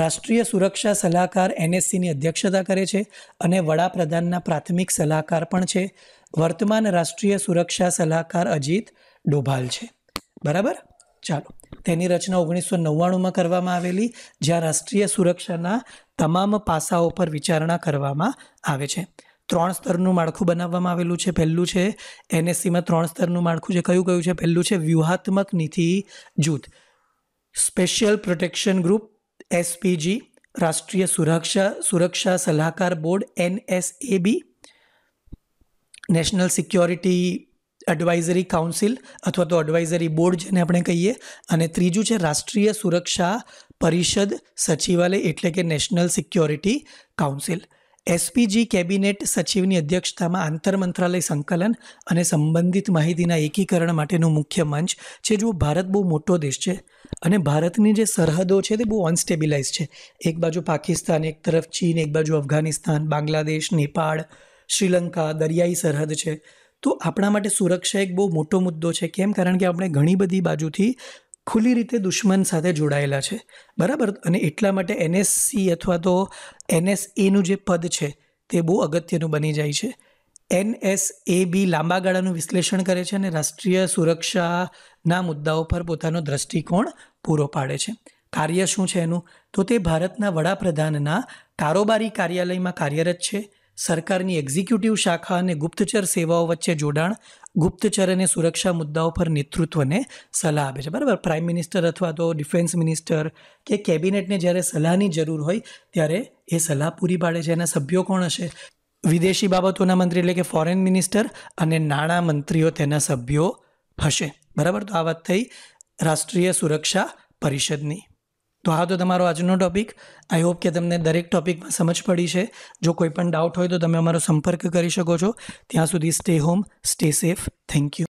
S1: રાષ્ટ્રીય સુરક્ષા સલાહકાર એનએસસીની અધ્યક્ષતા કરે છે અને વડાપ્રધાનના પ્રાથમિક સલાહકાર પણ છે વર્તમાન રાષ્ટ્રીય સુરક્ષા સલાહકાર અજીત ડોભાલ છે બરાબર ચાલો તેની રચના ઓગણીસો નવ્વાણુંમાં કરવામાં આવેલી જ્યાં રાષ્ટ્રીય સુરક્ષાના તમામ પાસાઓ પર વિચારણા કરવામાં આવે છે ત્રણ સ્તરનું માળખું બનાવવામાં આવેલું છે પહેલું છે એનએસસીમાં ત્રણ સ્તરનું માળખું છે કયું કયું છે પહેલું છે વ્યૂહાત્મક નીતિ જૂથ સ્પેશિયલ પ્રોટેક્શન ગ્રુપ એસપીજી રાષ્ટ્રીય સુરક્ષા સુરક્ષા સલાહકાર board NSAB national security advisory council અથવા તો એડવાઇઝરી બોર્ડ જેને આપણે કહીએ અને ત્રીજું છે રાષ્ટ્રીય સુરક્ષા પરિષદ સચિવાલય એટલે કે national security council SPG cabinet સચિવની અધ્યક્ષતામાં આંતર મંત્રાલય સંકલન અને સંબંધિત માહિતીના એકીકરણ માટેનું મુખ્ય મંચ છે જો ભારત બહુ મોટો દેશ છે અને ભારતની જે સરહદો છે તે બહુ અનસ્ટેબિલાઇઝ છે એક બાજુ પાકિસ્તાન એક તરફ ચીન એક બાજુ અફઘાનિસ્તાન બાંગ્લાદેશ નેપાળ શ્રીલંકા દરિયાઈ સરહદ છે તો આપણા માટે સુરક્ષા એક બહુ મોટો મુદ્દો છે કેમ કારણ કે આપણે ઘણી બધી બાજુથી ખુલ્લી રીતે દુશ્મન સાથે જોડાયેલા છે બરાબર અને એટલા માટે એનએસસી અથવા તો એનએસએનું જે પદ છે તે બહુ અગત્યનું બની જાય છે એનએસએ બી લાંબા ગાળાનું વિશ્લેષણ કરે છે અને રાષ્ટ્રીય સુરક્ષાના મુદ્દાઓ પર પોતાનો દ્રષ્ટિકોણ પૂરો પાડે છે કાર્ય શું છે એનું તો તે ભારતના વડાપ્રધાનના કારોબારી કાર્યાલયમાં કાર્યરત છે સરકારની એક્ઝિક્યુટિવ શાખા અને ગુપ્તચર સેવાઓ વચ્ચે જોડાણ ગુપ્તચર અને સુરક્ષા મુદ્દાઓ પર નેતૃત્વને સલાહ આપે છે બરાબર પ્રાઇમ મિનિસ્ટર અથવા તો ડિફેન્સ મિનિસ્ટર કે કેબિનેટને જ્યારે સલાહની જરૂર હોય ત્યારે એ સલાહ પૂરી પાડે છે એના સભ્યો કોણ હશે વિદેશી બાબતોના મંત્રી એટલે કે ફોરેન મિનિસ્ટર અને નાણાં મંત્રીઓ તેના સભ્યો હશે બરાબર તો આ વાત થઈ રાષ્ટ્રીય સુરક્ષા પરિષદની તો આ તો તમારો આજનો ટૉપિક આઈ હોપ કે તમને દરેક ટૉપિકમાં સમજ પડી છે જો કોઈ પણ ડાઉટ હોય તો તમે અમારો સંપર્ક કરી શકો છો ત્યાં સુધી stay home stay safe thank you